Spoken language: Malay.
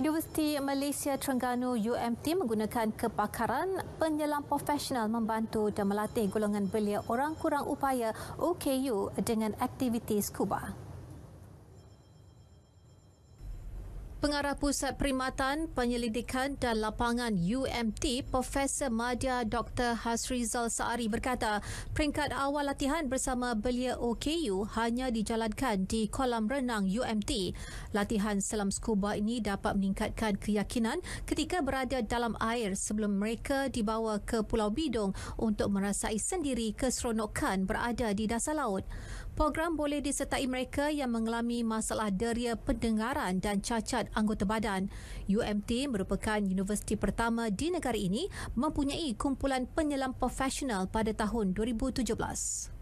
Universiti Malaysia Terengganu UMT menggunakan kepakaran penyelam profesional membantu dan melatih golongan belia orang kurang upaya OKU dengan aktiviti scuba. Pengarah Pusat Perkhidmatan Penyelidikan dan Lapangan UMT Profesor Madya Dr. Hasrizal Saari berkata peringkat awal latihan bersama belia OKU hanya dijalankan di kolam renang UMT. Latihan selam scuba ini dapat meningkatkan keyakinan ketika berada dalam air sebelum mereka dibawa ke Pulau Bidong untuk merasai sendiri keseronokan berada di dasar laut. Program boleh disertai mereka yang mengalami masalah deria pendengaran dan cacat anggota badan. UMT merupakan universiti pertama di negara ini mempunyai kumpulan penyelam profesional pada tahun 2017.